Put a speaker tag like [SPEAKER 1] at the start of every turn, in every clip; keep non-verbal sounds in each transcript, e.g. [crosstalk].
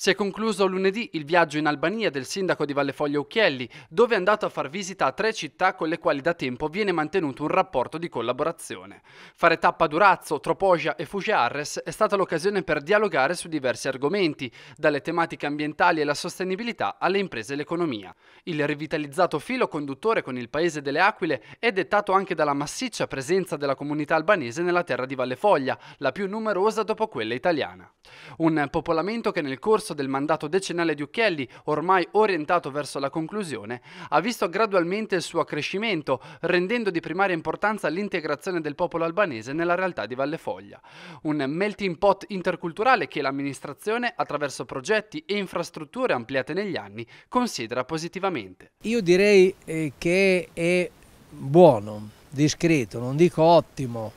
[SPEAKER 1] Si è concluso lunedì il viaggio in Albania del sindaco di Vallefoglio Ucchielli, dove è andato a far visita a tre città con le quali da tempo viene mantenuto un rapporto di collaborazione. Fare tappa a Durazzo, Tropogia e Fugearres è stata l'occasione per dialogare su diversi argomenti, dalle tematiche ambientali e la sostenibilità alle imprese e l'economia. Il rivitalizzato filo conduttore con il paese delle Aquile è dettato anche dalla massiccia presenza della comunità albanese nella terra di Vallefoglia, la più numerosa dopo quella italiana. Un popolamento che nel corso corso del mandato decennale di Ucchelli, ormai orientato verso la conclusione, ha visto gradualmente il suo accrescimento, rendendo di primaria importanza l'integrazione del popolo albanese nella realtà di Valle Foglia. Un melting pot interculturale che l'amministrazione, attraverso progetti e infrastrutture ampliate negli anni, considera positivamente.
[SPEAKER 2] Io direi eh, che è buono, discreto, non dico ottimo,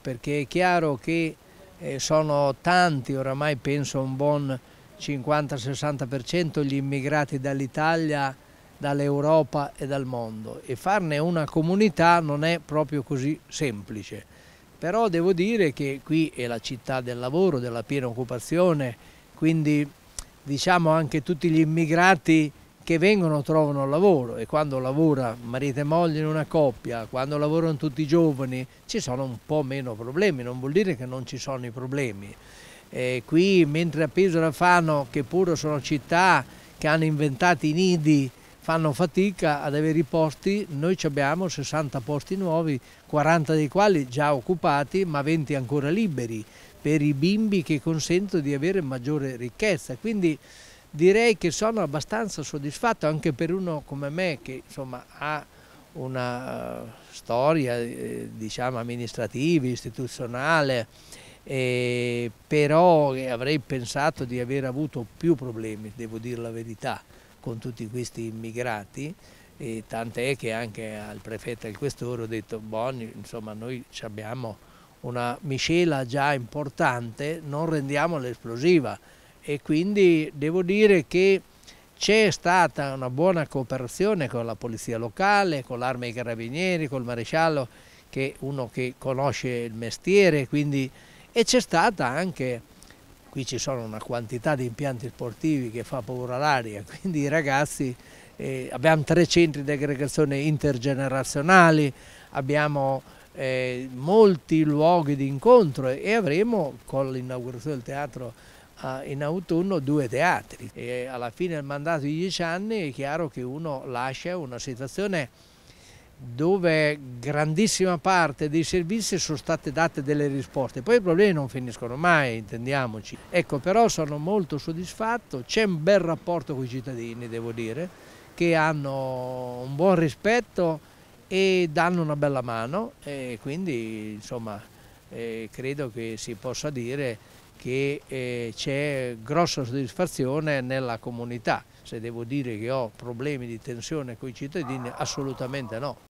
[SPEAKER 2] perché è chiaro che eh, sono tanti, oramai penso un buon 50-60% gli immigrati dall'Italia, dall'Europa e dal mondo e farne una comunità non è proprio così semplice. Però devo dire che qui è la città del lavoro, della piena occupazione, quindi diciamo anche tutti gli immigrati che vengono trovano lavoro e quando lavora marito e moglie in una coppia, quando lavorano tutti i giovani, ci sono un po' meno problemi, non vuol dire che non ci sono i problemi. Eh, qui mentre a Pisola fanno, che pure sono città che hanno inventato i nidi, fanno fatica ad avere i posti, noi abbiamo 60 posti nuovi, 40 dei quali già occupati ma 20 ancora liberi per i bimbi che consentono di avere maggiore ricchezza. Quindi direi che sono abbastanza soddisfatto anche per uno come me che insomma, ha una storia eh, diciamo, amministrativa, istituzionale eh, però eh, avrei pensato di aver avuto più problemi, devo dire la verità, con tutti questi immigrati, tant'è che anche al prefetto e al questore ho detto Boni, insomma noi abbiamo una miscela già importante, non rendiamo l'esplosiva e quindi devo dire che c'è stata una buona cooperazione con la polizia locale, con l'arma dei carabinieri, col maresciallo che è uno che conosce il mestiere, quindi e c'è stata anche, qui ci sono una quantità di impianti sportivi che fa paura l'aria, [laughs] quindi i ragazzi, eh, abbiamo tre centri di aggregazione intergenerazionali, abbiamo eh, molti luoghi di incontro e avremo con l'inaugurazione del teatro in autunno due teatri e alla fine del mandato di dieci anni è chiaro che uno lascia una situazione dove grandissima parte dei servizi sono state date delle risposte. Poi i problemi non finiscono mai, intendiamoci. Ecco, però sono molto soddisfatto, c'è un bel rapporto con i cittadini, devo dire, che hanno un buon rispetto e danno una bella mano e quindi insomma eh, credo che si possa dire che eh, c'è grossa soddisfazione nella comunità. Se devo dire che ho problemi di tensione con i cittadini, assolutamente no.